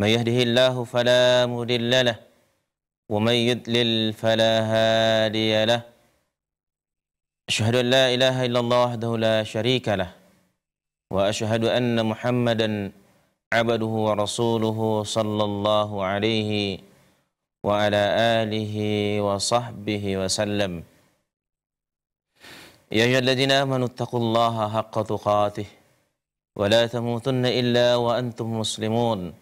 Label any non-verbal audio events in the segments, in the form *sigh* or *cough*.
من يهده الله فلا مضل له ومن يضلل فلا هادي له أشهد أن لا إله إلا الله وحده لا شريك له وأشهد أن محمدا عبده ورسوله صلى الله عليه وعلى آله وصحبه وسلم يا أيها الذين آمنوا اتقوا الله حق تقاته ولا تموتن إلا وأنتم مسلمون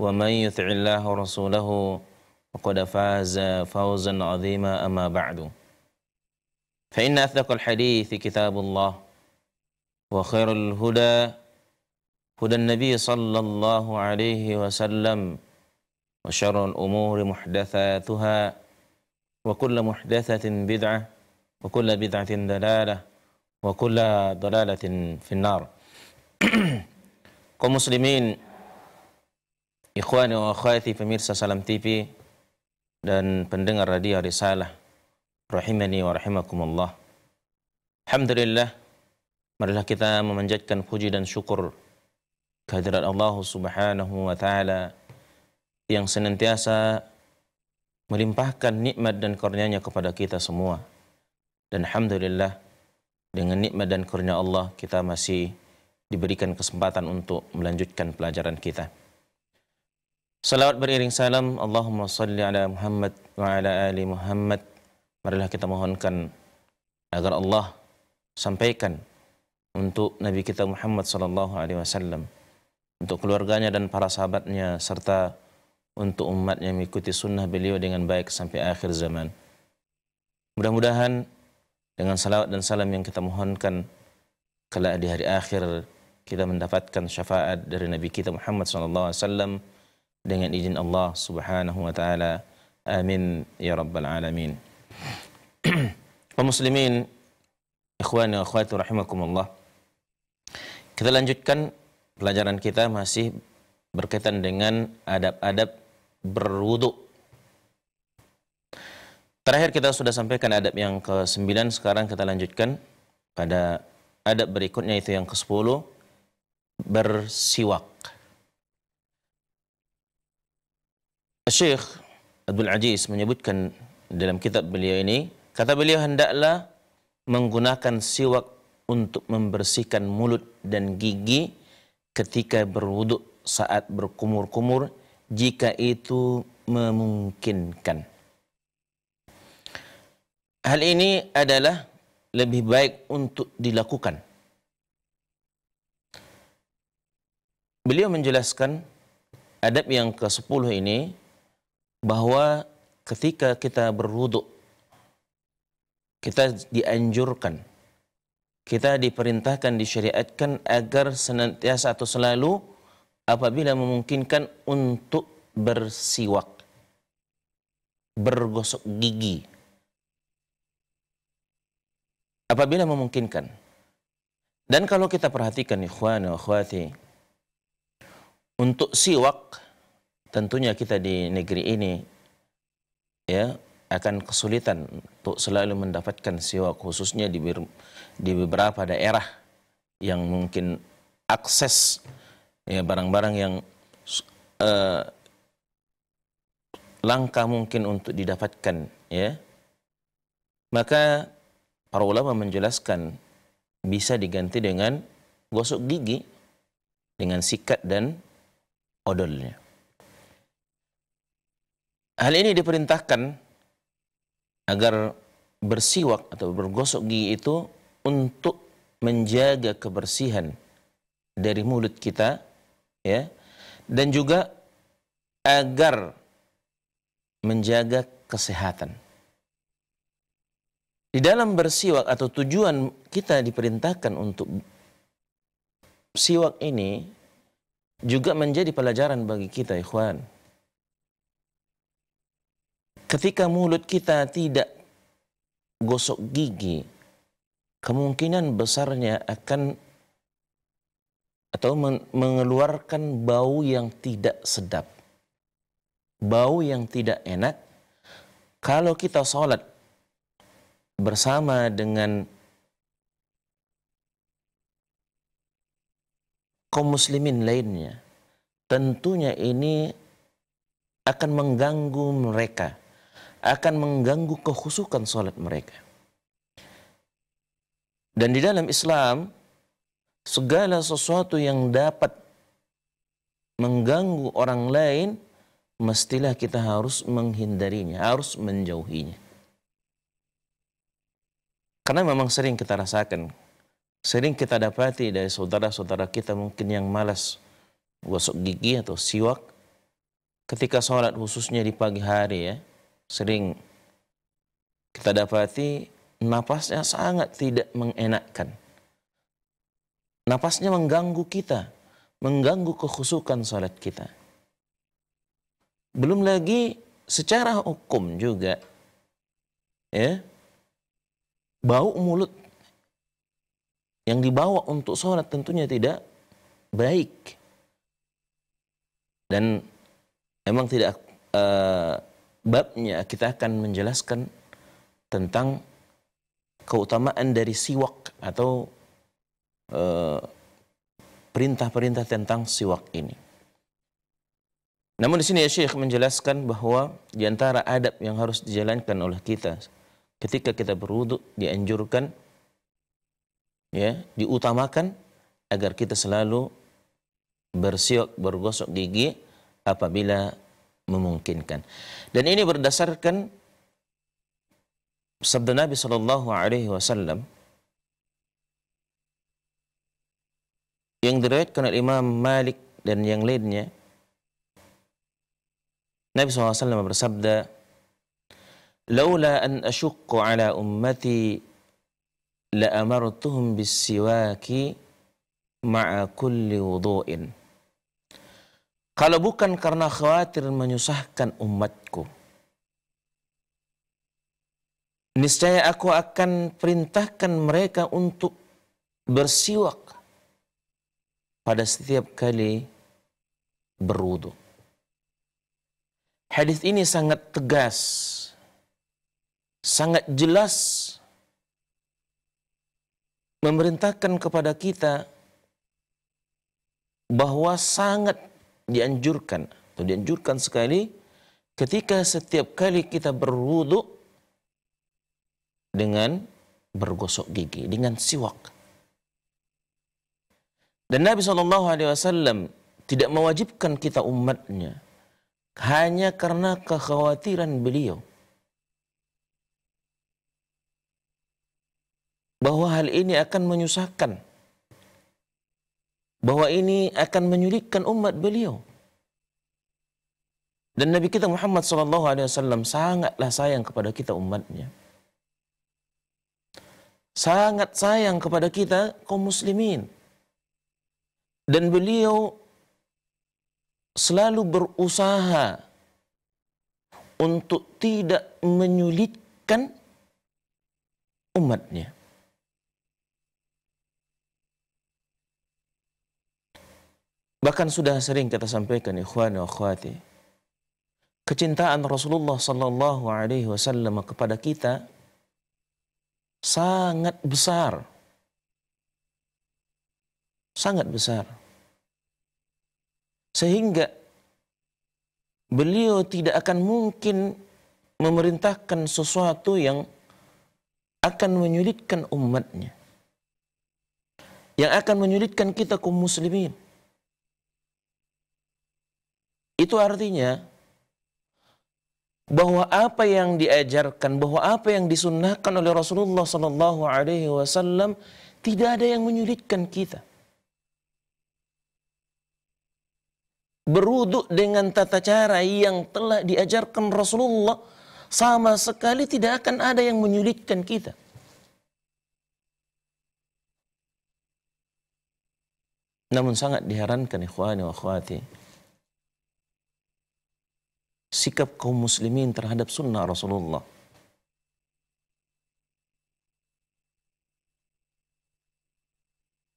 ومن يطع الله ورسوله فقد فاز فوزا عظيما أما بعد فإن اثق الحديث كتاب الله وخير الهدى هدى النبي صلى الله عليه وسلم وشر الأمور محدثاتها وكل محدثة بدعة وكل بدعة دلالة وكل ضلالة في النار *clears throat* كمسلمين Ikhwani wa akhwati pemirsa Salam TV dan pendengar radio Risalah. Rahimani wa rahimakumullah. Alhamdulillah. Marilah kita memanjatkan puji dan syukur kehadirat Allah Subhanahu wa taala yang senantiasa melimpahkan nikmat dan karunia-Nya kepada kita semua. Dan alhamdulillah dengan nikmat dan karunia Allah kita masih diberikan kesempatan untuk melanjutkan pelajaran kita. Salawat beriring salam Allahumma salli ala Muhammad wa ala ali Muhammad. Marilah kita mohonkan agar Allah sampaikan untuk Nabi kita Muhammad sallallahu alaihi wasallam untuk keluarganya dan para sahabatnya serta untuk umat yang mengikuti sunnah beliau dengan baik sampai akhir zaman. Mudah-mudahan dengan salawat dan salam yang kita mohonkan kelak di hari akhir kita mendapatkan syafaat dari Nabi kita Muhammad sallallahu alaihi wasallam dengan izin Allah Subhanahu wa taala. Amin ya rabbal alamin. *clears throat* muslimin, ikhwan wa akhwati rahimakumullah. Kita lanjutkan pelajaran kita masih berkaitan dengan adab-adab berwudu. Terakhir kita sudah sampaikan adab yang ke-9, sekarang kita lanjutkan pada adab berikutnya itu yang ke-10 bersiwak. Syekh Abdul Aziz menyebutkan dalam kitab beliau ini, kata beliau hendaklah menggunakan siwak untuk membersihkan mulut dan gigi ketika berwuduk saat berkumur-kumur jika itu memungkinkan. Hal ini adalah lebih baik untuk dilakukan. Beliau menjelaskan adab yang ke-10 ini bahwa ketika kita berwudhu kita dianjurkan kita diperintahkan disyariatkan agar senantiasa atau selalu apabila memungkinkan untuk bersiwak bergosok gigi apabila memungkinkan dan kalau kita perhatikan ikhwan wa akhwati untuk siwak tentunya kita di negeri ini ya akan kesulitan untuk selalu mendapatkan siwak khususnya di, di beberapa daerah yang mungkin akses ya barang-barang yang uh, langka mungkin untuk didapatkan ya maka para ulama menjelaskan bisa diganti dengan gosok gigi dengan sikat dan odolnya Hal ini diperintahkan agar bersiwak atau bergosok gigi itu untuk menjaga kebersihan dari mulut kita ya dan juga agar menjaga kesehatan. Di dalam bersiwak atau tujuan kita diperintahkan untuk siwak ini juga menjadi pelajaran bagi kita ikhwan Ketika mulut kita tidak gosok gigi, kemungkinan besarnya akan atau mengeluarkan bau yang tidak sedap. Bau yang tidak enak. Kalau kita sholat bersama dengan kaum muslimin lainnya, tentunya ini akan mengganggu mereka akan mengganggu kehusukan sholat mereka. Dan di dalam Islam, segala sesuatu yang dapat mengganggu orang lain, mestilah kita harus menghindarinya, harus menjauhinya. Karena memang sering kita rasakan, sering kita dapati dari saudara-saudara kita mungkin yang malas gosok gigi atau siwak ketika sholat khususnya di pagi hari ya, sering kita dapati napasnya sangat tidak mengenakkan. Napasnya mengganggu kita, mengganggu kekhusukan salat kita. Belum lagi secara hukum juga ya bau mulut yang dibawa untuk sholat tentunya tidak baik dan emang tidak uh, babnya kita akan menjelaskan tentang keutamaan dari siwak atau eh, perintah-perintah tentang siwak ini. Namun di sini ya Syekh menjelaskan bahwa di antara adab yang harus dijalankan oleh kita ketika kita berwudu dianjurkan ya, diutamakan agar kita selalu bersiwak, bergosok gigi apabila memungkinkan. Dan ini berdasarkan sabda Nabi Shallallahu Alaihi Wasallam yang diriwayatkan oleh Imam Malik dan yang lainnya. Nabi SAW bersabda, "Laula an ashukku ala ummati la amartuhum bis siwaki ma'a kulli wudu'in." Kalau bukan karena khawatir menyusahkan umatku. Niscaya aku akan perintahkan mereka untuk bersiwak pada setiap kali berwudu. Hadis ini sangat tegas, sangat jelas memerintahkan kepada kita bahwa sangat dianjurkan atau dianjurkan sekali ketika setiap kali kita berwudu dengan bergosok gigi dengan siwak. Dan Nabi Shallallahu Alaihi Wasallam tidak mewajibkan kita umatnya hanya karena kekhawatiran beliau bahwa hal ini akan menyusahkan bahwa ini akan menyulitkan umat beliau. Dan Nabi kita Muhammad saw sangatlah sayang kepada kita umatnya. Sangat sayang kepada kita kaum muslimin. Dan beliau selalu berusaha untuk tidak menyulitkan umatnya. Bahkan sudah sering kita sampaikan ikhwan wa akhwati. Kecintaan Rasulullah sallallahu alaihi wasallam kepada kita sangat besar. Sangat besar. Sehingga beliau tidak akan mungkin memerintahkan sesuatu yang akan menyulitkan umatnya. Yang akan menyulitkan kita kaum muslimin itu artinya bahwa apa yang diajarkan, bahwa apa yang disunnahkan oleh Rasulullah Sallallahu Alaihi Wasallam tidak ada yang menyulitkan kita. Beruduk dengan tata cara yang telah diajarkan Rasulullah sama sekali tidak akan ada yang menyulitkan kita. Namun sangat diharankan ikhwani wa akhwati sikap kaum muslimin terhadap sunnah Rasulullah.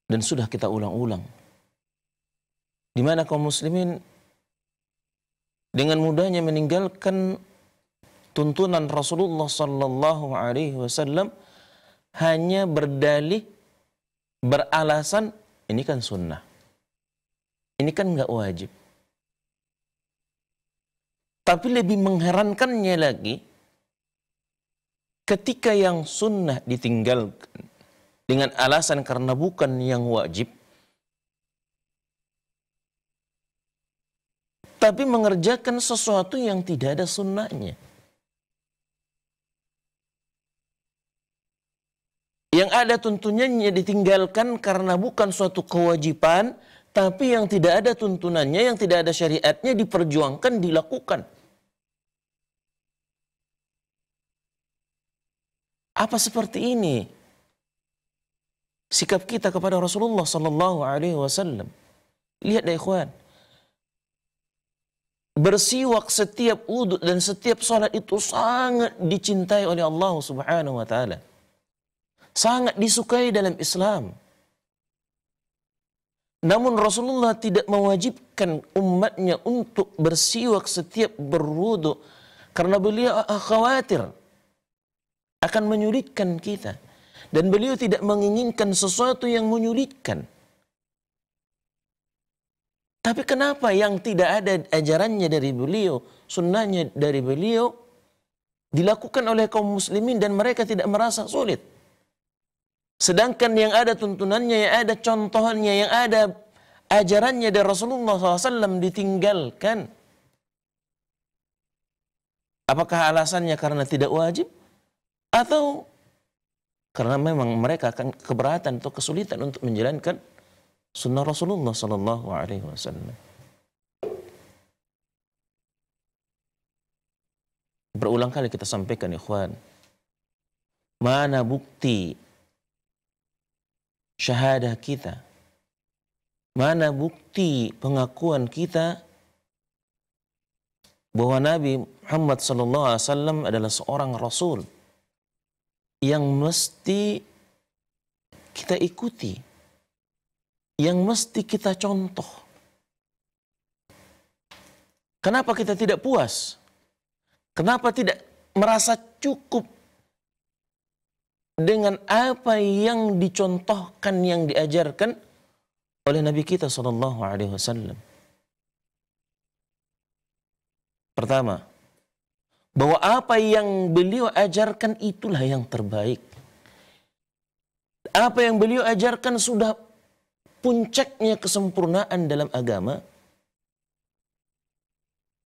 Dan sudah kita ulang-ulang. Di mana kaum muslimin dengan mudahnya meninggalkan tuntunan Rasulullah sallallahu alaihi wasallam hanya berdalih beralasan ini kan sunnah. Ini kan nggak wajib. Tapi lebih mengherankannya lagi, ketika yang sunnah ditinggalkan dengan alasan karena bukan yang wajib, tapi mengerjakan sesuatu yang tidak ada sunnahnya. Yang ada tentunya ditinggalkan karena bukan suatu kewajiban, tapi yang tidak ada tuntunannya, yang tidak ada syariatnya diperjuangkan, dilakukan. Apa seperti ini? Sikap kita kepada Rasulullah Sallallahu Alaihi Wasallam. Lihat deh ikhwan. Bersiwak setiap wudhu dan setiap sholat itu sangat dicintai oleh Allah Subhanahu Wa Taala. Sangat disukai dalam Islam. Namun Rasulullah tidak mewajibkan umatnya untuk bersiwak setiap berwudu karena beliau khawatir akan menyulitkan kita dan beliau tidak menginginkan sesuatu yang menyulitkan. Tapi kenapa yang tidak ada ajarannya dari beliau, sunnahnya dari beliau dilakukan oleh kaum muslimin dan mereka tidak merasa sulit? Sedangkan yang ada tuntunannya, yang ada contohnya, yang ada ajarannya dari Rasulullah SAW ditinggalkan. Apakah alasannya karena tidak wajib? Atau karena memang mereka akan keberatan atau kesulitan untuk menjalankan sunnah Rasulullah SAW. Berulang kali kita sampaikan ikhwan, mana bukti syahadah kita? Mana bukti pengakuan kita bahwa Nabi Muhammad SAW adalah seorang rasul yang mesti kita ikuti, yang mesti kita contoh. Kenapa kita tidak puas? Kenapa tidak merasa cukup dengan apa yang dicontohkan yang diajarkan oleh Nabi kita Shallallahu Alaihi Wasallam. Pertama, bahwa apa yang beliau ajarkan itulah yang terbaik. Apa yang beliau ajarkan sudah puncaknya kesempurnaan dalam agama.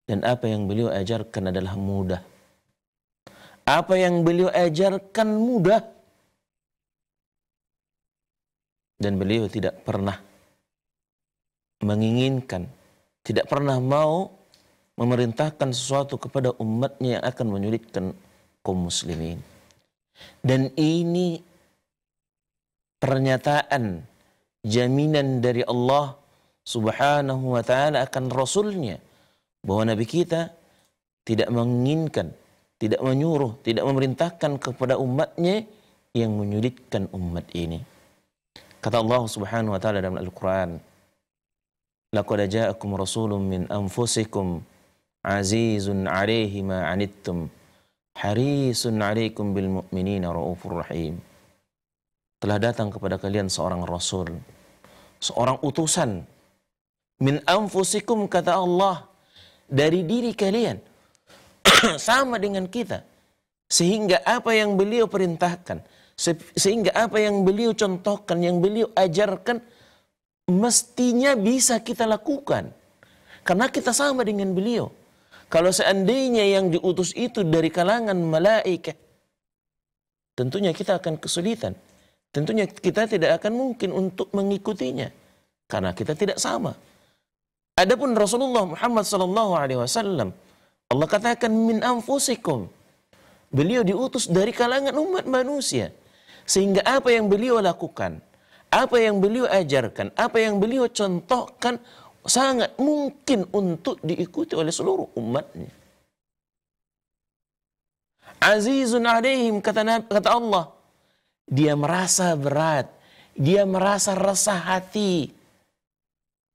Dan apa yang beliau ajarkan adalah mudah. Apa yang beliau ajarkan mudah dan beliau tidak pernah menginginkan, tidak pernah mau memerintahkan sesuatu kepada umatnya yang akan menyulitkan kaum muslimin. Dan ini pernyataan jaminan dari Allah Subhanahu wa taala akan rasulnya bahwa nabi kita tidak menginginkan, tidak menyuruh, tidak memerintahkan kepada umatnya yang menyulitkan umat ini. Kata Allah Subhanahu wa taala dalam Al-Qur'an, "Laqad ja'akum rasulun min anfusikum azizun 'alaihi ma 'anittum harisun 'alaikum bil mu'minina raufur rahim." Telah datang kepada kalian seorang rasul, seorang utusan min anfusikum kata Allah dari diri kalian *clears throat* sama dengan kita sehingga apa yang beliau perintahkan Se sehingga apa yang beliau contohkan, yang beliau ajarkan mestinya bisa kita lakukan. Karena kita sama dengan beliau. Kalau seandainya yang diutus itu dari kalangan malaikat, tentunya kita akan kesulitan. Tentunya kita tidak akan mungkin untuk mengikutinya karena kita tidak sama. Adapun Rasulullah Muhammad SAW, Allah katakan min anfusikum. Beliau diutus dari kalangan umat manusia. Sehingga apa yang beliau lakukan, apa yang beliau ajarkan, apa yang beliau contohkan sangat mungkin untuk diikuti oleh seluruh umatnya. Azizun alaihim kata, kata Allah. Dia merasa berat. Dia merasa resah hati.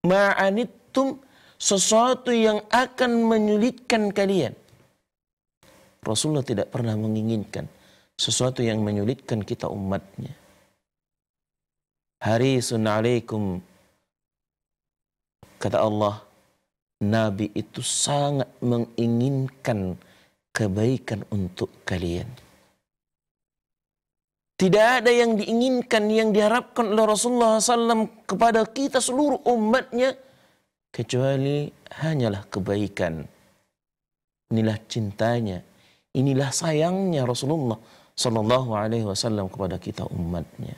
Ma'anittum sesuatu yang akan menyulitkan kalian. Rasulullah tidak pernah menginginkan sesuatu yang menyulitkan kita umatnya. Hari sunnahalikum kata Allah Nabi itu sangat menginginkan kebaikan untuk kalian. Tidak ada yang diinginkan, yang diharapkan oleh Rasulullah SAW kepada kita seluruh umatnya, kecuali hanyalah kebaikan. Inilah cintanya, inilah sayangnya Rasulullah Sallallahu Alaihi Wasallam kepada kita umatnya.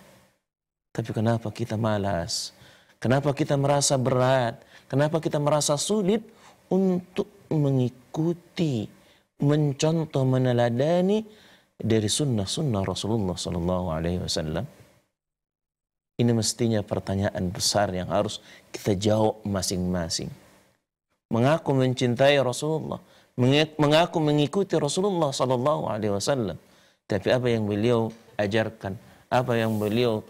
Tapi kenapa kita malas? Kenapa kita merasa berat? Kenapa kita merasa sulit untuk mengikuti, mencontoh, meneladani dari sunnah-sunnah Rasulullah Sallallahu Alaihi Wasallam? Ini mestinya pertanyaan besar yang harus kita jawab masing-masing. Mengaku mencintai Rasulullah, mengaku mengikuti Rasulullah Sallallahu Alaihi Wasallam, tapi apa yang beliau ajarkan, apa yang beliau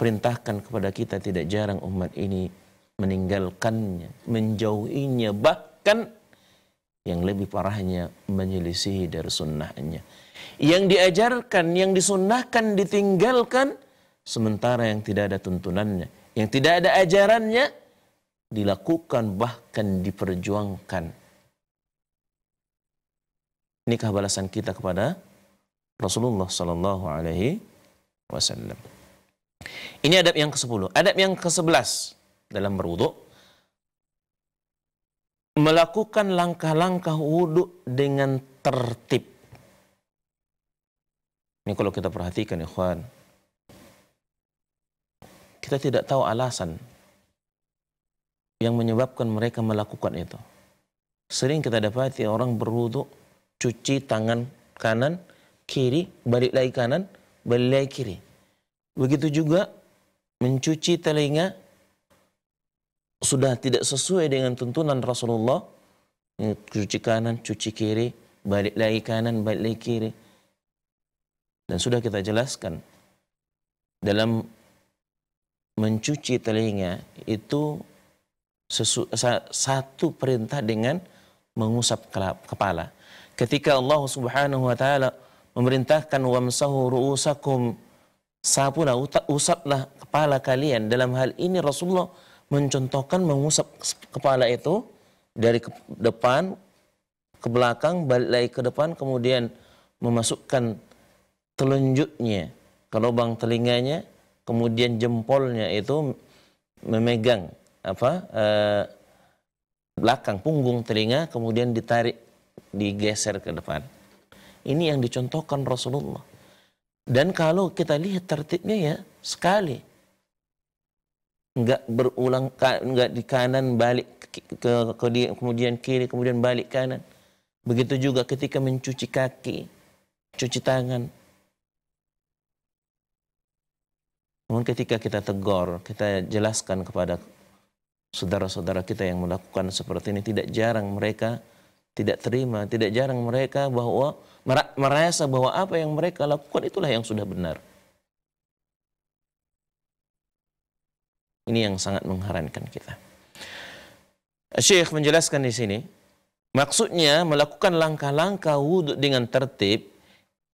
perintahkan kepada kita tidak jarang umat ini meninggalkannya, menjauhinya, bahkan yang lebih parahnya menyelisihi dari sunnahnya. Yang diajarkan, yang disunnahkan, ditinggalkan, sementara yang tidak ada tuntunannya, yang tidak ada ajarannya, dilakukan bahkan diperjuangkan. Nikah balasan kita kepada Rasulullah Shallallahu Alaihi Wasallam. Ini adab yang ke-10. Adab yang ke-11 dalam berwudhu melakukan langkah-langkah wudhu dengan tertib. Ini kalau kita perhatikan ikhwan, kita tidak tahu alasan yang menyebabkan mereka melakukan itu. Sering kita dapati orang berwudhu cuci tangan kanan kiri, balik lagi kanan, balik lagi kiri. Begitu juga mencuci telinga sudah tidak sesuai dengan tuntunan Rasulullah. Cuci kanan, cuci kiri, balik lagi kanan, balik lagi kiri. Dan sudah kita jelaskan dalam mencuci telinga itu sesu, satu perintah dengan mengusap kepala. Ketika Allah Subhanahu wa taala memerintahkan wamsahu ru'usakum sapulah usaplah kepala kalian dalam hal ini Rasulullah mencontohkan mengusap kepala itu dari ke depan ke belakang balik lagi ke depan kemudian memasukkan telunjuknya ke lubang telinganya kemudian jempolnya itu memegang apa eh, belakang punggung telinga kemudian ditarik digeser ke depan ini yang dicontohkan Rasulullah. Dan kalau kita lihat tertibnya ya sekali. nggak berulang, nggak di kanan balik ke, ke, ke kemudian kiri, kemudian balik kanan. Begitu juga ketika mencuci kaki, cuci tangan. Namun ketika kita tegur, kita jelaskan kepada saudara-saudara kita yang melakukan seperti ini, tidak jarang mereka tidak terima, tidak jarang mereka bahwa merasa bahwa apa yang mereka lakukan itulah yang sudah benar. Ini yang sangat mengherankan kita. Syekh menjelaskan di sini, maksudnya melakukan langkah-langkah wudhu dengan tertib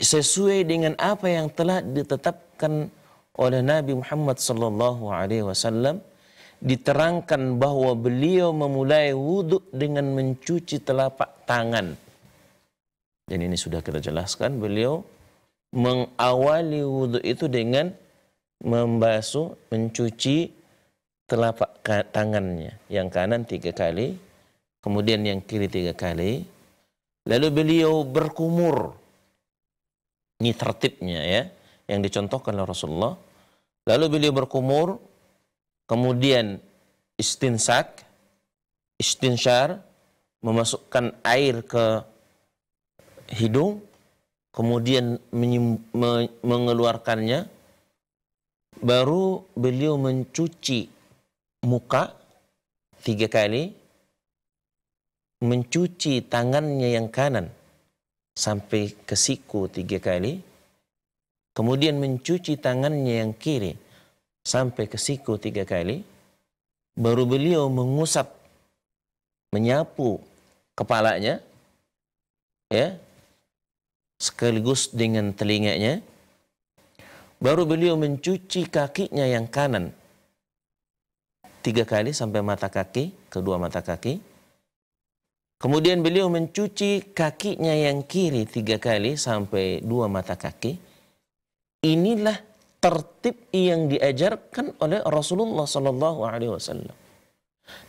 sesuai dengan apa yang telah ditetapkan oleh Nabi Muhammad sallallahu alaihi wasallam diterangkan bahwa beliau memulai wudhu dengan mencuci telapak tangan. Dan ini sudah kita jelaskan, beliau mengawali wudhu itu dengan membasuh, mencuci telapak tangannya. Yang kanan tiga kali, kemudian yang kiri tiga kali. Lalu beliau berkumur. Ini tertibnya ya, yang dicontohkan oleh Rasulullah. Lalu beliau berkumur, kemudian istinsak, istinsyar, memasukkan air ke hidung, kemudian mengeluarkannya, baru beliau mencuci muka tiga kali, mencuci tangannya yang kanan sampai ke siku tiga kali, kemudian mencuci tangannya yang kiri sampai ke siku tiga kali, baru beliau mengusap, menyapu kepalanya, ya, sekaligus dengan telinganya, baru beliau mencuci kakinya yang kanan tiga kali sampai mata kaki, kedua mata kaki. Kemudian beliau mencuci kakinya yang kiri tiga kali sampai dua mata kaki. Inilah tertib yang diajarkan oleh Rasulullah Sallallahu Alaihi Wasallam.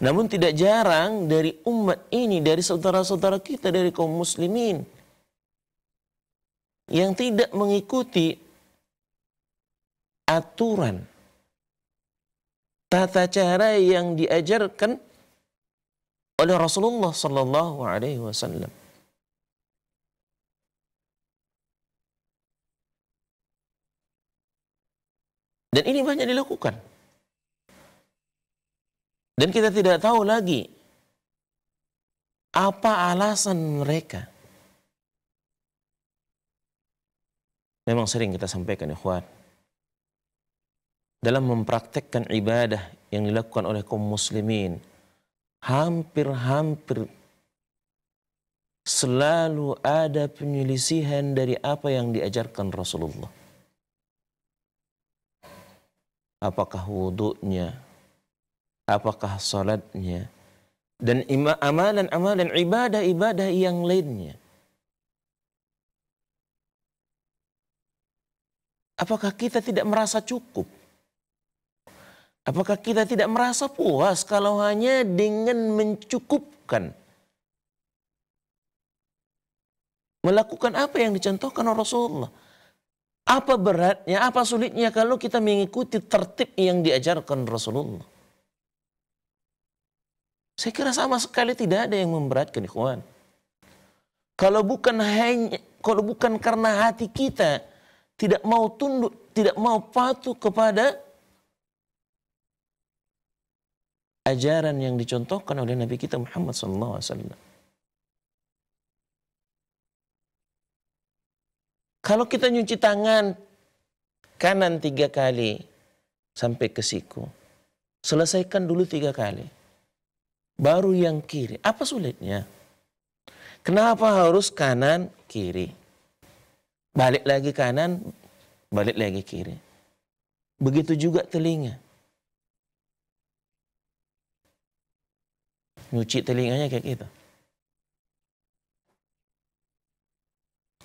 Namun tidak jarang dari umat ini, dari saudara-saudara kita, dari kaum muslimin yang tidak mengikuti aturan tata cara yang diajarkan oleh Rasulullah Sallallahu Alaihi Wasallam. Dan ini banyak dilakukan. Dan kita tidak tahu lagi apa alasan mereka. Memang sering kita sampaikan ikhwan. Dalam mempraktekkan ibadah yang dilakukan oleh kaum muslimin, hampir-hampir selalu ada penyelisihan dari apa yang diajarkan Rasulullah apakah wudhunya, apakah sholatnya, dan amalan-amalan ibadah-ibadah yang lainnya. Apakah kita tidak merasa cukup? Apakah kita tidak merasa puas kalau hanya dengan mencukupkan? Melakukan apa yang dicontohkan Rasulullah apa beratnya, apa sulitnya kalau kita mengikuti tertib yang diajarkan Rasulullah? Saya kira sama sekali tidak ada yang memberatkan ikhwan. Kalau bukan hanya kalau bukan karena hati kita tidak mau tunduk, tidak mau patuh kepada ajaran yang dicontohkan oleh Nabi kita Muhammad sallallahu alaihi wasallam. Kalau kita nyuci tangan kanan tiga kali sampai ke siku. Selesaikan dulu tiga kali. Baru yang kiri. Apa sulitnya? Kenapa harus kanan kiri? Balik lagi kanan, balik lagi kiri. Begitu juga telinga. Nyuci telinganya kayak gitu.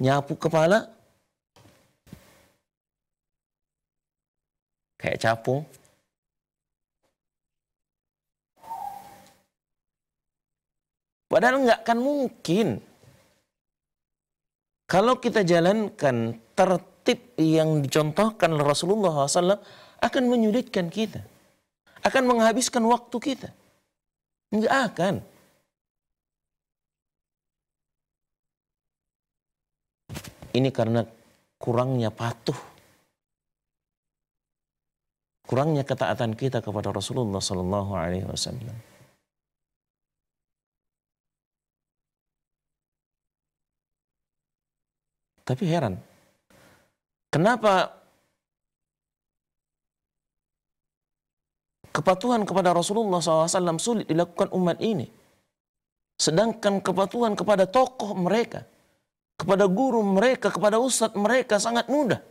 Nyapu kepala, kayak capung. Padahal nggak akan mungkin. Kalau kita jalankan tertib yang dicontohkan Rasulullah SAW akan menyulitkan kita. Akan menghabiskan waktu kita. Nggak akan. Ini karena kurangnya patuh kurangnya ketaatan kita kepada Rasulullah Sallallahu Alaihi Wasallam. Tapi heran, kenapa kepatuhan kepada Rasulullah SAW sulit dilakukan umat ini? Sedangkan kepatuhan kepada tokoh mereka, kepada guru mereka, kepada ustadz mereka sangat mudah.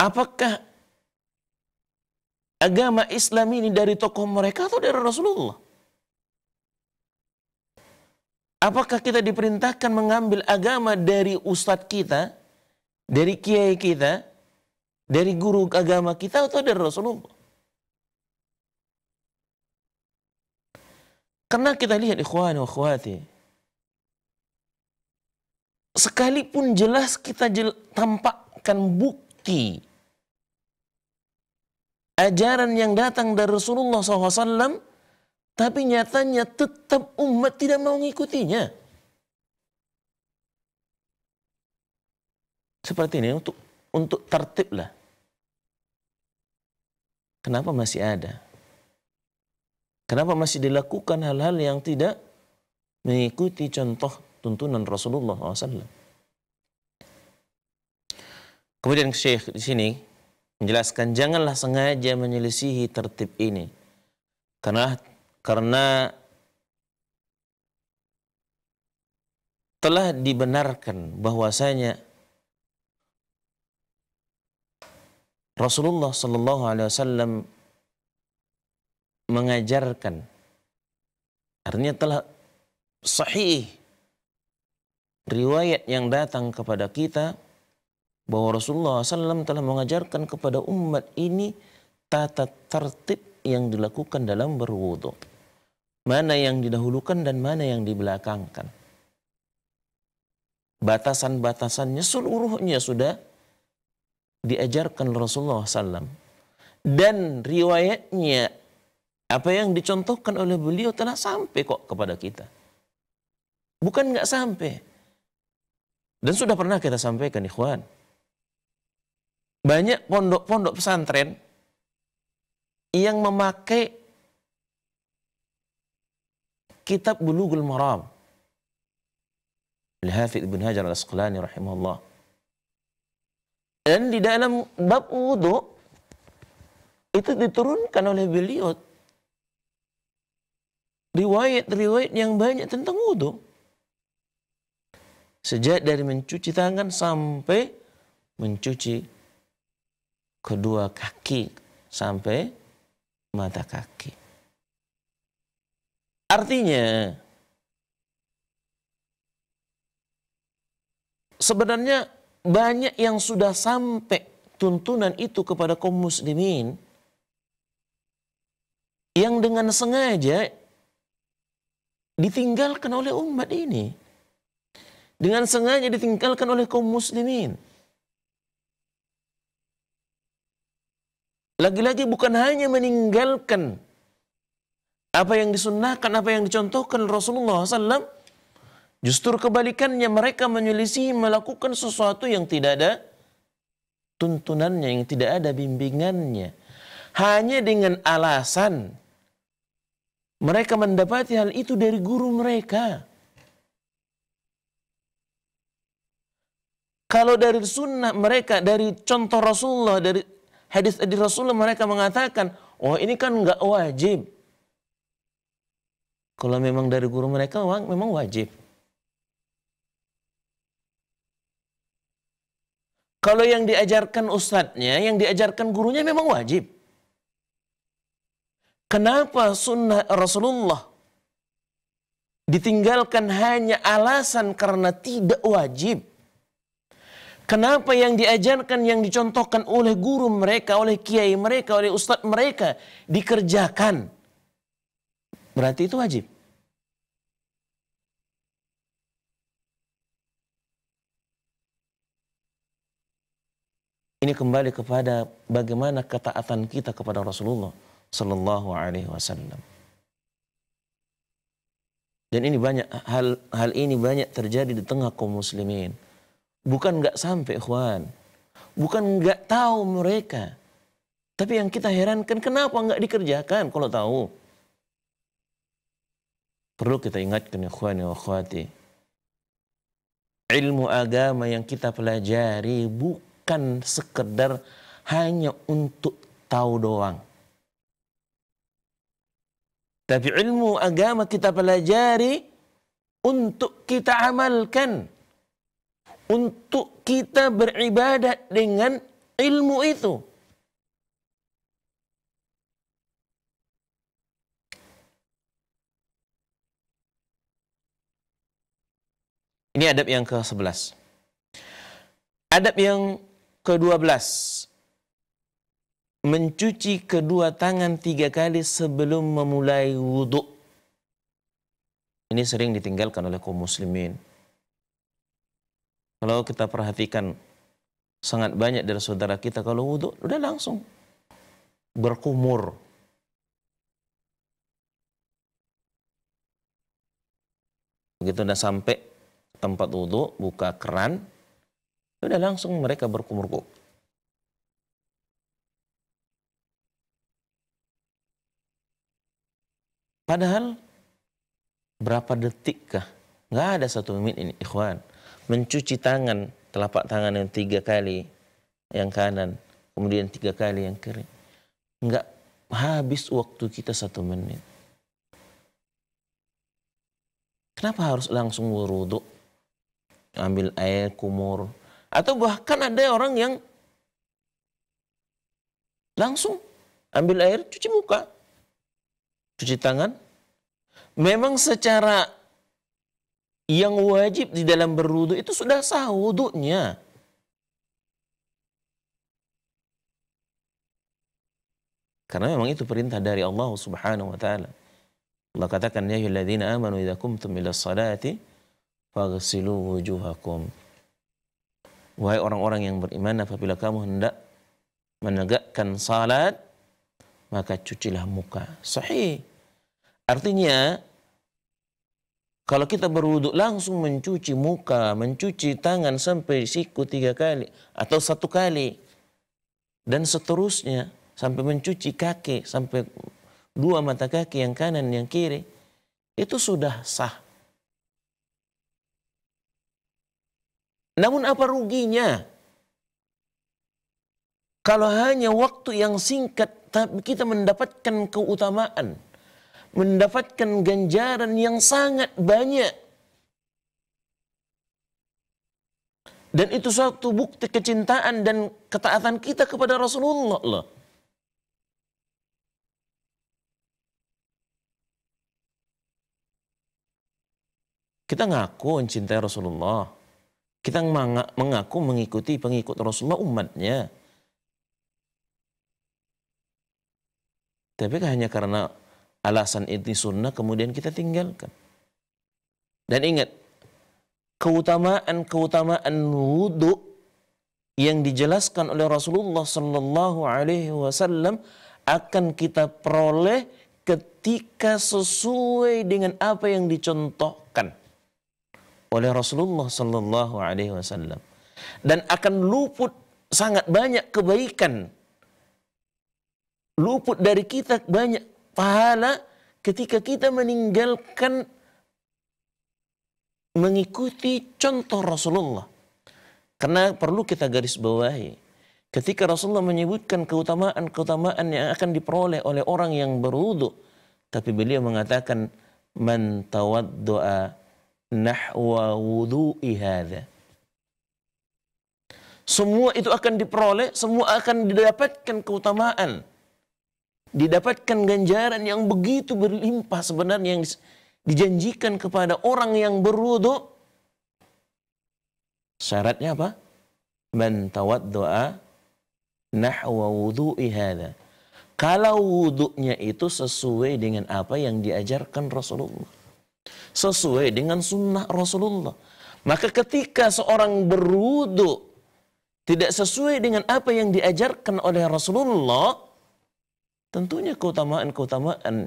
Apakah agama Islam ini dari tokoh mereka atau dari Rasulullah? Apakah kita diperintahkan mengambil agama dari ustadz kita, dari kiai kita, dari guru agama kita atau dari Rasulullah? Karena kita lihat ikhwan wa khawati. sekalipun jelas kita jel tampakkan bukti ajaran yang datang dari Rasulullah SAW, tapi nyatanya tetap umat tidak mau mengikutinya. Seperti ini untuk untuk tertib lah. Kenapa masih ada? Kenapa masih dilakukan hal-hal yang tidak mengikuti contoh tuntunan Rasulullah SAW? Kemudian Syekh di sini menjelaskan janganlah sengaja menyelisihi tertib ini karena karena telah dibenarkan bahwasanya Rasulullah Shallallahu Alaihi Wasallam mengajarkan artinya telah sahih riwayat yang datang kepada kita bahwa Rasulullah SAW telah mengajarkan kepada umat ini tata tertib yang dilakukan dalam berwudhu, Mana yang didahulukan dan mana yang dibelakangkan. Batasan-batasannya seluruhnya sudah diajarkan Rasulullah SAW. Dan riwayatnya apa yang dicontohkan oleh beliau telah sampai kok kepada kita. Bukan nggak sampai. Dan sudah pernah kita sampaikan ikhwan banyak pondok-pondok pesantren yang memakai kitab Bulughul Maram Al-Hafidh Ibn Hajar Al-Asqalani rahimahullah dan di dalam bab wudhu itu diturunkan oleh beliau riwayat-riwayat yang banyak tentang wudhu sejak dari mencuci tangan sampai mencuci kedua kaki sampai mata kaki. Artinya sebenarnya banyak yang sudah sampai tuntunan itu kepada kaum muslimin yang dengan sengaja ditinggalkan oleh umat ini. Dengan sengaja ditinggalkan oleh kaum muslimin. Lagi-lagi bukan hanya meninggalkan apa yang disunnahkan, apa yang dicontohkan Rasulullah SAW, justru kebalikannya mereka menyelisih melakukan sesuatu yang tidak ada tuntunannya, yang tidak ada bimbingannya. Hanya dengan alasan mereka mendapati hal itu dari guru mereka. Kalau dari sunnah mereka, dari contoh Rasulullah, dari hadis dari Rasulullah mereka mengatakan, oh ini kan nggak wajib. Kalau memang dari guru mereka memang wajib. Kalau yang diajarkan ustadznya, yang diajarkan gurunya memang wajib. Kenapa sunnah Rasulullah ditinggalkan hanya alasan karena tidak wajib? Kenapa yang diajarkan, yang dicontohkan oleh guru mereka, oleh kiai mereka, oleh ustadz mereka dikerjakan? Berarti itu wajib. Ini kembali kepada bagaimana ketaatan kita kepada Rasulullah Sallallahu Alaihi Wasallam. Dan ini banyak hal hal ini banyak terjadi di tengah kaum muslimin Bukan nggak sampai, ikhwan. Bukan nggak tahu mereka. Tapi yang kita herankan, kenapa nggak dikerjakan kalau tahu? Perlu kita ingatkan, ikhwan ya akhwati. Ilmu agama yang kita pelajari bukan sekedar hanya untuk tahu doang. Tapi ilmu agama kita pelajari untuk kita amalkan untuk kita beribadah dengan ilmu itu. Ini adab yang ke-11. Adab yang ke-12. Mencuci kedua tangan tiga kali sebelum memulai wudhu. Ini sering ditinggalkan oleh kaum muslimin. Kalau kita perhatikan sangat banyak dari saudara kita kalau wudhu udah langsung berkumur. Begitu udah sampai tempat wudhu, buka keran, udah langsung mereka berkumur-kumur. Padahal berapa detikkah? Nggak ada satu menit ini, ikhwan mencuci tangan telapak tangan yang tiga kali yang kanan kemudian tiga kali yang kiri nggak habis waktu kita satu menit kenapa harus langsung wudhu ambil air kumur atau bahkan ada orang yang langsung ambil air cuci muka cuci tangan memang secara yang wajib di dalam berwudu itu sudah sah wudunya. Karena memang itu perintah dari Allah Subhanahu wa taala. Allah katakan ya ayyuhalladzina amanu idza qumtum ila salati faghsilu wujuhakum. Wahai orang-orang yang beriman apabila kamu hendak menegakkan salat maka cucilah muka. Sahih. Artinya kalau kita berwuduk langsung mencuci muka, mencuci tangan sampai siku tiga kali atau satu kali. Dan seterusnya sampai mencuci kaki, sampai dua mata kaki yang kanan yang kiri. Itu sudah sah. Namun apa ruginya? Kalau hanya waktu yang singkat tapi kita mendapatkan keutamaan mendapatkan ganjaran yang sangat banyak. Dan itu suatu bukti kecintaan dan ketaatan kita kepada Rasulullah. Kita ngaku mencintai Rasulullah. Kita mengaku mengikuti pengikut Rasulullah umatnya. Tapi hanya karena alasan itu sunnah kemudian kita tinggalkan. Dan ingat, keutamaan-keutamaan wudhu yang dijelaskan oleh Rasulullah Sallallahu Alaihi Wasallam akan kita peroleh ketika sesuai dengan apa yang dicontohkan oleh Rasulullah Sallallahu Alaihi Wasallam dan akan luput sangat banyak kebaikan luput dari kita banyak pahala ketika kita meninggalkan mengikuti contoh Rasulullah. Karena perlu kita garis bawahi. Ketika Rasulullah menyebutkan keutamaan-keutamaan yang akan diperoleh oleh orang yang berwudu, tapi beliau mengatakan man tawaddu'a nahwa wudu'i hadha. Semua itu akan diperoleh, semua akan didapatkan keutamaan didapatkan ganjaran yang begitu berlimpah sebenarnya yang dijanjikan kepada orang yang berwudu. Syaratnya apa? Man doa nahwa wudhu hadha. Kalau wudhunya itu sesuai dengan apa yang diajarkan Rasulullah. Sesuai dengan sunnah Rasulullah. Maka ketika seorang berwudu tidak sesuai dengan apa yang diajarkan oleh Rasulullah, Tentunya keutamaan-keutamaan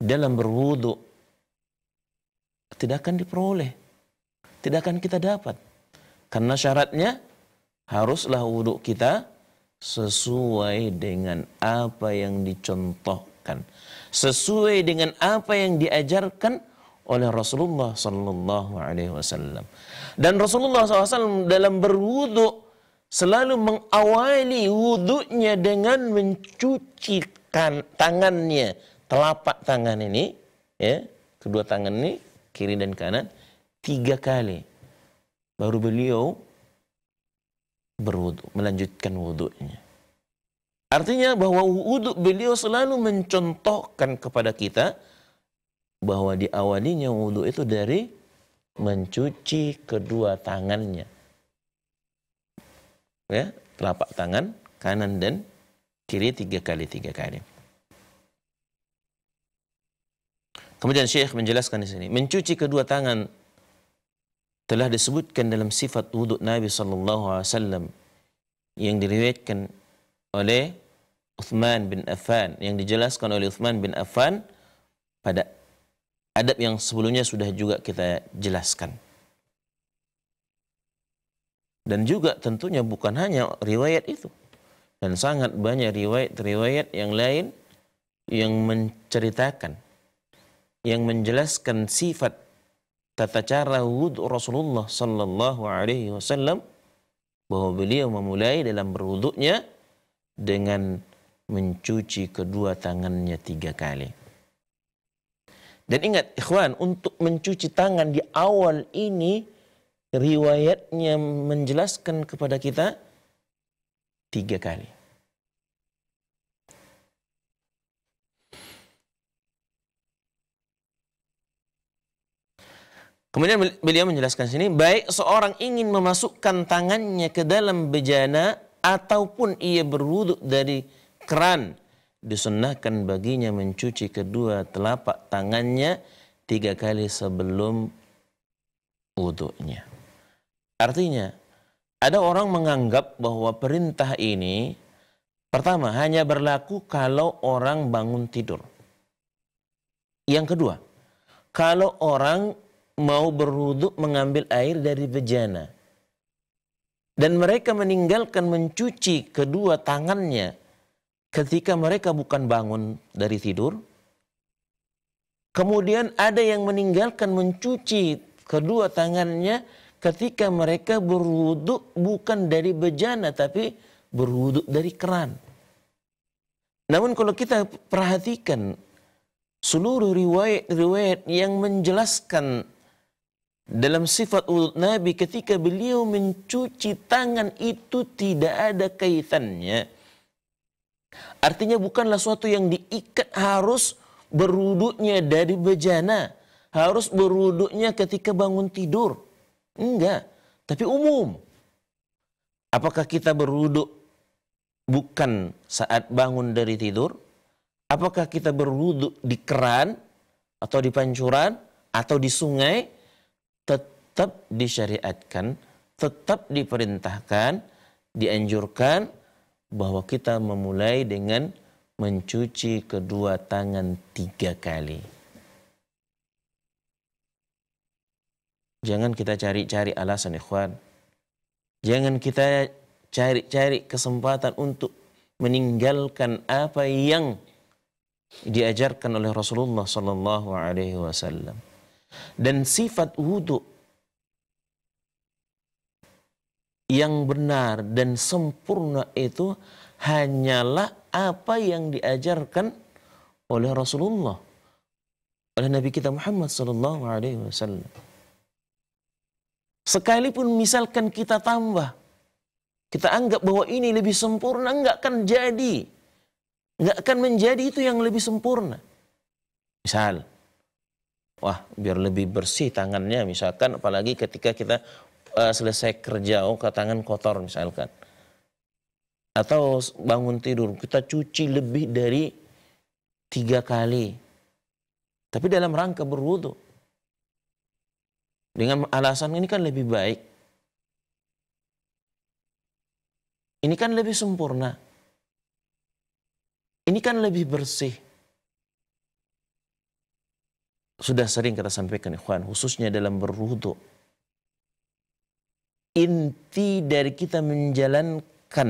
dalam berwudu tidak akan diperoleh. Tidak akan kita dapat. Karena syaratnya haruslah wuduk kita sesuai dengan apa yang dicontohkan. Sesuai dengan apa yang diajarkan oleh Rasulullah Sallallahu Alaihi Wasallam. Dan Rasulullah SAW dalam berwuduk selalu mengawali wudhunya dengan mencuci tangannya, telapak tangan ini, ya, kedua tangan ini, kiri dan kanan, tiga kali. Baru beliau berwudhu, melanjutkan wudhunya. Artinya bahwa wudhu beliau selalu mencontohkan kepada kita bahwa diawalinya wudhu itu dari mencuci kedua tangannya ya telapak tangan kanan dan kiri tiga kali tiga kali. Kemudian Syekh menjelaskan di sini, mencuci kedua tangan telah disebutkan dalam sifat wudhu Nabi sallallahu alaihi wasallam yang diriwayatkan oleh Uthman bin Affan yang dijelaskan oleh Uthman bin Affan pada adab yang sebelumnya sudah juga kita jelaskan. Dan juga tentunya bukan hanya riwayat itu. Dan sangat banyak riwayat-riwayat yang lain yang menceritakan, yang menjelaskan sifat tata cara wudhu Rasulullah Sallallahu Alaihi Wasallam bahwa beliau memulai dalam berwudhunya dengan mencuci kedua tangannya tiga kali. Dan ingat ikhwan, untuk mencuci tangan di awal ini riwayatnya menjelaskan kepada kita tiga kali. Kemudian beliau menjelaskan sini, baik seorang ingin memasukkan tangannya ke dalam bejana ataupun ia berwuduk dari keran, disunahkan baginya mencuci kedua telapak tangannya tiga kali sebelum wuduknya. Artinya, ada orang menganggap bahwa perintah ini pertama hanya berlaku kalau orang bangun tidur. Yang kedua, kalau orang mau berwuduk mengambil air dari bejana dan mereka meninggalkan mencuci kedua tangannya ketika mereka bukan bangun dari tidur. Kemudian ada yang meninggalkan mencuci kedua tangannya ketika mereka berwudhu bukan dari bejana tapi berwudhu dari keran. Namun kalau kita perhatikan seluruh riwayat-riwayat yang menjelaskan dalam sifat wudhu Nabi ketika beliau mencuci tangan itu tidak ada kaitannya. Artinya bukanlah suatu yang diikat harus berwudhunya dari bejana. Harus berwudhunya ketika bangun tidur Enggak, tapi umum. Apakah kita berwuduk bukan saat bangun dari tidur? Apakah kita berwuduk di keran atau di pancuran atau di sungai? Tetap disyariatkan, tetap diperintahkan, dianjurkan bahwa kita memulai dengan mencuci kedua tangan tiga kali. Jangan kita cari-cari alasan ikhwan. Jangan kita cari-cari kesempatan untuk meninggalkan apa yang diajarkan oleh Rasulullah Sallallahu Alaihi Wasallam. Dan sifat wudhu yang benar dan sempurna itu hanyalah apa yang diajarkan oleh Rasulullah oleh Nabi kita Muhammad Sallallahu Alaihi Wasallam. Sekalipun misalkan kita tambah, kita anggap bahwa ini lebih sempurna, nggak akan jadi. Nggak akan menjadi itu yang lebih sempurna. Misal, wah biar lebih bersih tangannya misalkan, apalagi ketika kita uh, selesai kerja, oh ke tangan kotor misalkan. Atau bangun tidur, kita cuci lebih dari tiga kali. Tapi dalam rangka berwudu dengan alasan ini kan lebih baik. Ini kan lebih sempurna. Ini kan lebih bersih. Sudah sering kita sampaikan ikhwan, khususnya dalam berwudu. Inti dari kita menjalankan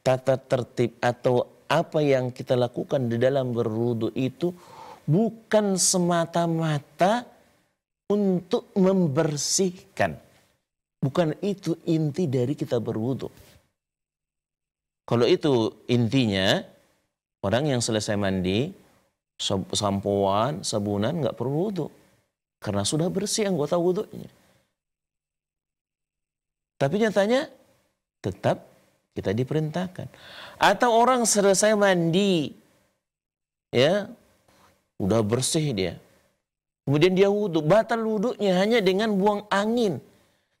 tata tertib atau apa yang kita lakukan di dalam berwudu itu bukan semata-mata untuk membersihkan. Bukan itu inti dari kita berwudhu. Kalau itu intinya, orang yang selesai mandi, sampoan, sabunan nggak perlu wudhu, Karena sudah bersih anggota wudhunya. Tapi nyatanya tetap kita diperintahkan. Atau orang selesai mandi, ya udah bersih dia, Kemudian dia wudhu, batal wudhunya hanya dengan buang angin.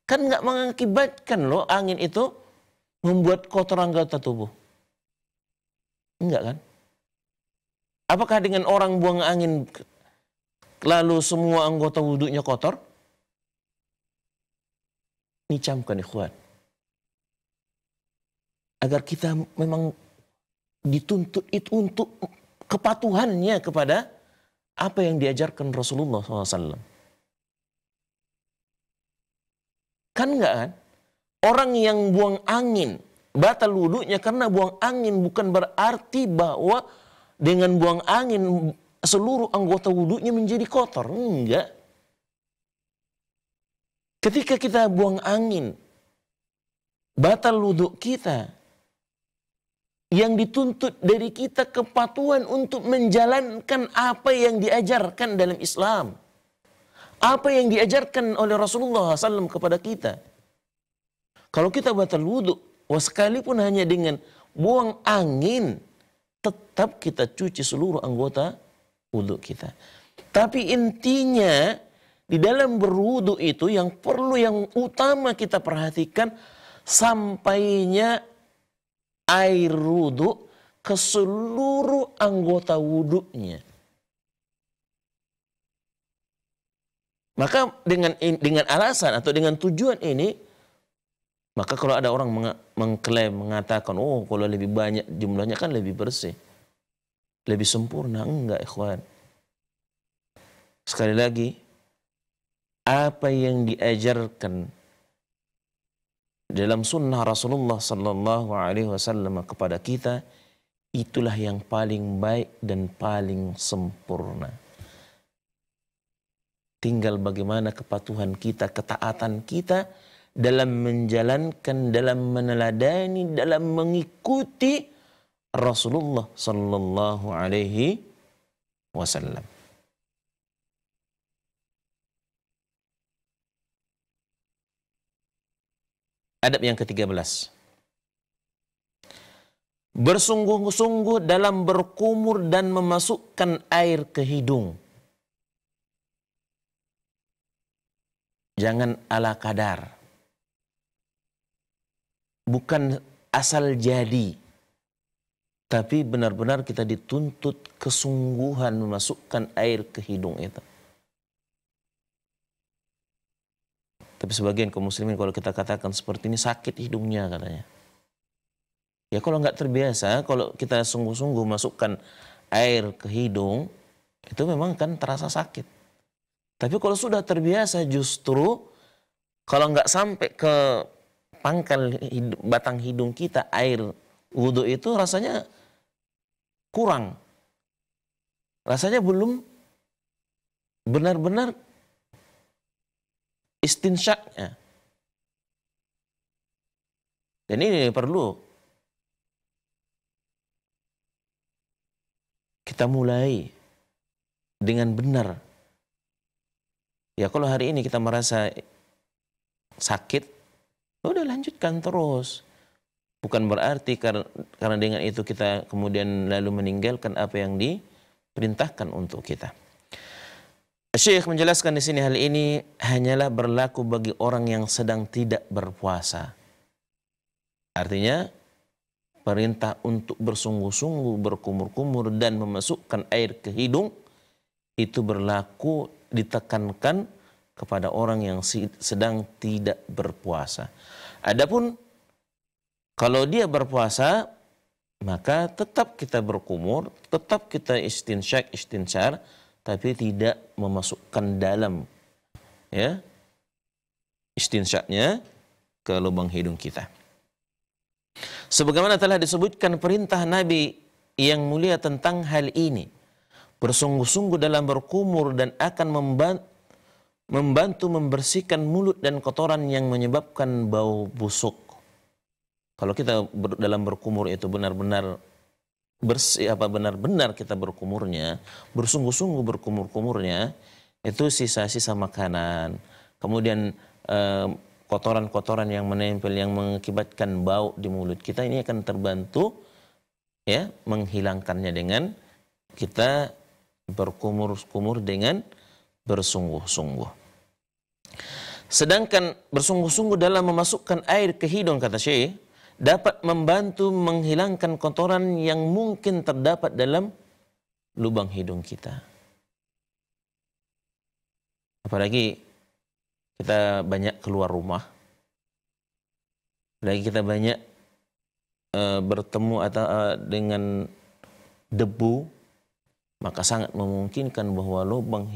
Kan nggak mengakibatkan loh angin itu membuat kotoran anggota tubuh. Enggak kan? Apakah dengan orang buang angin lalu semua anggota wudhunya kotor? Ini ikhwan. Agar kita memang dituntut itu untuk kepatuhannya kepada apa yang diajarkan Rasulullah SAW? Kan enggak kan? Orang yang buang angin, batal wudhunya karena buang angin bukan berarti bahwa dengan buang angin seluruh anggota wudhunya menjadi kotor. Enggak. Ketika kita buang angin, batal wudhu kita yang dituntut dari kita kepatuhan untuk menjalankan apa yang diajarkan dalam Islam. Apa yang diajarkan oleh Rasulullah SAW kepada kita. Kalau kita batal wudhu, sekalipun hanya dengan buang angin, tetap kita cuci seluruh anggota wudhu kita. Tapi intinya di dalam berwudhu itu yang perlu yang utama kita perhatikan sampainya air wudhu ke seluruh anggota wudhunya. Maka dengan dengan alasan atau dengan tujuan ini, maka kalau ada orang meng, mengklaim mengatakan, oh kalau lebih banyak jumlahnya kan lebih bersih, lebih sempurna, enggak ikhwan. Sekali lagi, apa yang diajarkan dalam sunnah Rasulullah Sallallahu Alaihi Wasallam kepada kita itulah yang paling baik dan paling sempurna. Tinggal bagaimana kepatuhan kita, ketaatan kita dalam menjalankan, dalam meneladani, dalam mengikuti Rasulullah Sallallahu Alaihi Wasallam. Adab yang ke-13. Bersungguh-sungguh dalam berkumur dan memasukkan air ke hidung. Jangan ala kadar. Bukan asal jadi. Tapi benar-benar kita dituntut kesungguhan memasukkan air ke hidung itu. Tapi sebagian kaum muslimin kalau kita katakan seperti ini sakit hidungnya katanya. Ya kalau nggak terbiasa, kalau kita sungguh-sungguh masukkan air ke hidung, itu memang kan terasa sakit. Tapi kalau sudah terbiasa justru kalau nggak sampai ke pangkal hidung, batang hidung kita air wudhu itu rasanya kurang. Rasanya belum benar-benar istinsyaknya. Dan ini perlu kita mulai dengan benar. Ya kalau hari ini kita merasa sakit, ya udah lanjutkan terus. Bukan berarti karena dengan itu kita kemudian lalu meninggalkan apa yang diperintahkan untuk kita. Syekh menjelaskan di sini hal ini hanyalah berlaku bagi orang yang sedang tidak berpuasa. Artinya perintah untuk bersungguh-sungguh berkumur-kumur dan memasukkan air ke hidung itu berlaku ditekankan kepada orang yang sedang tidak berpuasa. Adapun kalau dia berpuasa maka tetap kita berkumur, tetap kita istinsyak, istinsyar, tapi tidak memasukkan dalam ya istinsyaknya ke lubang hidung kita. Sebagaimana telah disebutkan perintah Nabi yang mulia tentang hal ini, bersungguh-sungguh dalam berkumur dan akan membantu membantu membersihkan mulut dan kotoran yang menyebabkan bau busuk. Kalau kita dalam berkumur itu benar-benar bersih apa benar-benar kita berkumurnya, bersungguh-sungguh berkumur-kumurnya, itu sisa-sisa makanan, kemudian eh, kotoran-kotoran eh, yang menempel yang mengakibatkan bau di mulut kita ini akan terbantu ya menghilangkannya dengan kita berkumur-kumur dengan bersungguh-sungguh. Sedangkan bersungguh-sungguh dalam memasukkan air ke hidung kata Syekh dapat membantu menghilangkan kotoran yang mungkin terdapat dalam lubang hidung kita. Apalagi kita banyak keluar rumah, lagi kita banyak uh, bertemu atau uh, dengan debu, maka sangat memungkinkan bahwa lubang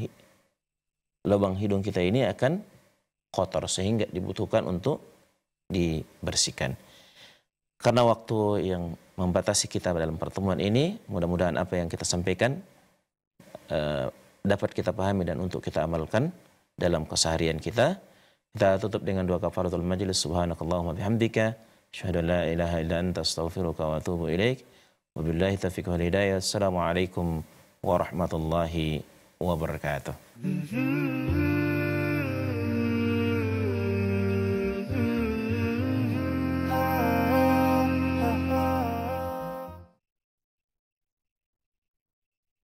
lubang hidung kita ini akan kotor sehingga dibutuhkan untuk dibersihkan. Karena waktu yang membatasi kita dalam pertemuan ini, mudah-mudahan apa yang kita sampaikan uh, dapat kita pahami dan untuk kita amalkan dalam keseharian kita. Kita tutup dengan dua kafaratul majlis. Subhanakallahumma bihamdika. Asyhadu la ilaha illa anta astaghfiruka wa atubu ilaik. Wabillahi taufiq wal hidayah. Assalamualaikum warahmatullahi wabarakatuh. Mm-hmm.